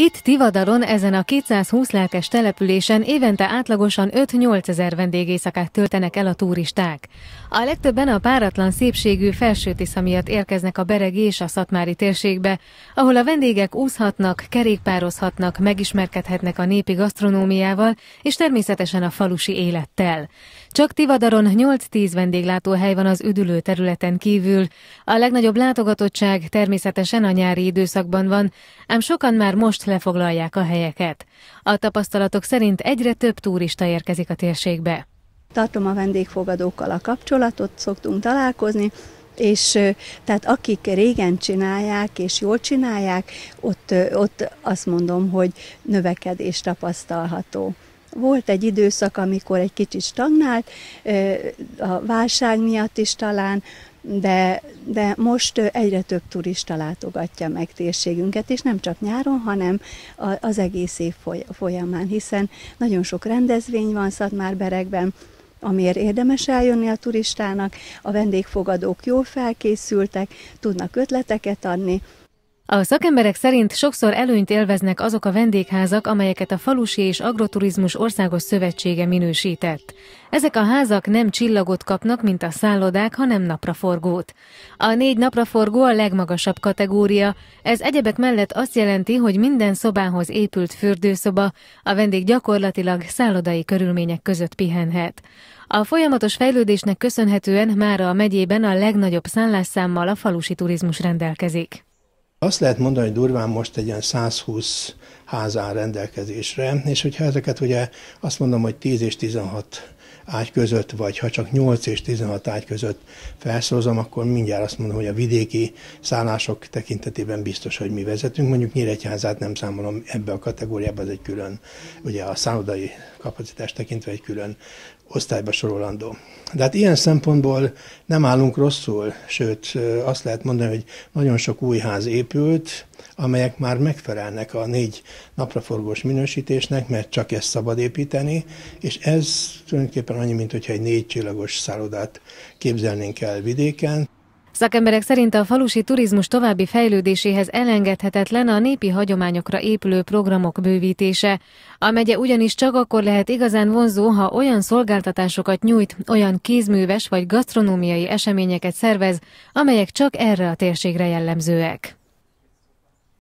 Itt Tivadaron ezen a 220 lelkes településen évente átlagosan 5-8 ezer vendégészakát töltenek el a turisták. A legtöbben a páratlan szépségű felsőtisza miatt érkeznek a Beregi és a Szatmári térségbe, ahol a vendégek úszhatnak, kerékpározhatnak, megismerkedhetnek a népi gasztronómiával és természetesen a falusi élettel. Csak Tivadaron 8-10 vendéglátóhely van az üdülő területen kívül. A legnagyobb látogatottság természetesen a nyári időszakban van, ám sokan már most lefoglalják a helyeket. A tapasztalatok szerint egyre több turista érkezik a térségbe. Tartom a vendégfogadókkal a kapcsolatot, szoktunk találkozni, és tehát akik régen csinálják és jól csinálják, ott, ott azt mondom, hogy növekedés tapasztalható. Volt egy időszak, amikor egy kicsit stagnált, a válság miatt is talán, de, de most egyre több turista látogatja meg térségünket, és nem csak nyáron, hanem az egész év folyamán, hiszen nagyon sok rendezvény van Szatmárberekben, amiért érdemes eljönni a turistának, a vendégfogadók jól felkészültek, tudnak ötleteket adni, a szakemberek szerint sokszor előnyt élveznek azok a vendégházak, amelyeket a Falusi és Agroturizmus Országos Szövetsége minősített. Ezek a házak nem csillagot kapnak, mint a szállodák, hanem napraforgót. A négy napraforgó a legmagasabb kategória, ez egyebek mellett azt jelenti, hogy minden szobához épült fürdőszoba, a vendég gyakorlatilag szállodai körülmények között pihenhet. A folyamatos fejlődésnek köszönhetően már a megyében a legnagyobb szállásszámmal a falusi turizmus rendelkezik. Azt lehet mondani, hogy durván most egy ilyen 120 ház áll rendelkezésre, és hogyha ezeket ugye azt mondom, hogy 10 és 16 ágy között, vagy ha csak 8 és 16 ágy között felszorozom, akkor mindjárt azt mondom, hogy a vidéki szállások tekintetében biztos, hogy mi vezetünk. Mondjuk Nyíregyházát nem számolom ebbe a kategóriába, ez egy külön ugye a szállodai kapacitást tekintve egy külön osztályba sorolandó. De hát ilyen szempontból nem állunk rosszul, sőt azt lehet mondani, hogy nagyon sok új ház épült, amelyek már megfelelnek a négy napraforgós minősítésnek, mert csak ezt szabad építeni, és ez tulajdonképpen annyi, mint hogyha egy négy csillagos szállodát képzelnénk el vidéken. Szakemberek szerint a falusi turizmus további fejlődéséhez elengedhetetlen a népi hagyományokra épülő programok bővítése. A megye ugyanis csak akkor lehet igazán vonzó, ha olyan szolgáltatásokat nyújt, olyan kézműves vagy gasztronómiai eseményeket szervez, amelyek csak erre a térségre jellemzőek.